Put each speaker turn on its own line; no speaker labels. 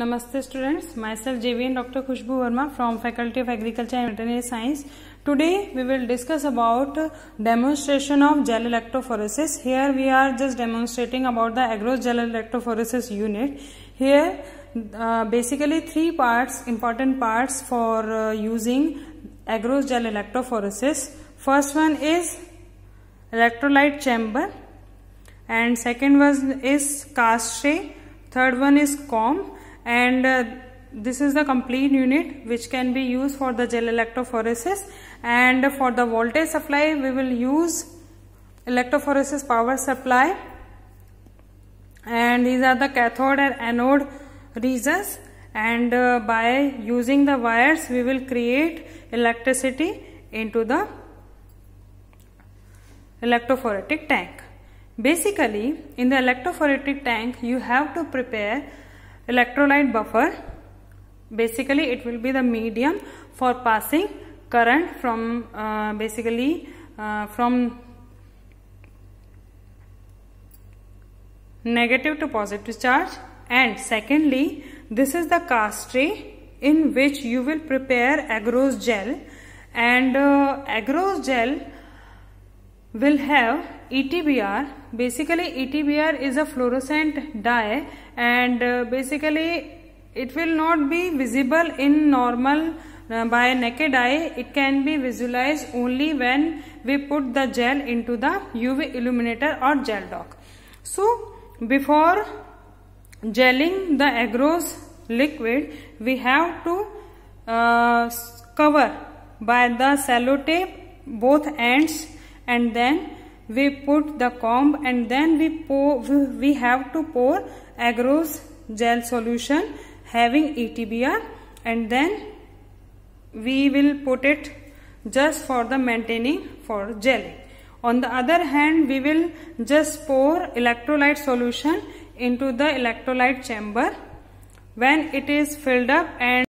Namaste students, myself JV and Dr. Khushbu Verma from Faculty of Agriculture and Veterinary Science. Today we will discuss about demonstration of gel electrophoresis. Here we are just demonstrating about the agro gel electrophoresis unit. Here uh, basically three parts, important parts for uh, using agro gel electrophoresis. First one is electrolyte chamber and second one is cast tray, third one is comb and uh, this is the complete unit which can be used for the gel electrophoresis and for the voltage supply we will use electrophoresis power supply and these are the cathode and anode regions and uh, by using the wires we will create electricity into the electrophoretic tank. Basically in the electrophoretic tank you have to prepare electrolyte buffer basically it will be the medium for passing current from uh, basically uh, from negative to positive charge and secondly this is the cast tray in which you will prepare agarose gel and uh, agarose gel will have ETBR. Basically, ETBR is a fluorescent dye and uh, basically it will not be visible in normal uh, by naked eye. It can be visualized only when we put the gel into the UV illuminator or gel dock. So, before gelling the agarose liquid, we have to uh, cover by the cello tape both ends and then we put the comb and then we pour we have to pour agarose gel solution having etbr and then we will put it just for the maintaining for gel. on the other hand we will just pour electrolyte solution into the electrolyte chamber when it is filled up and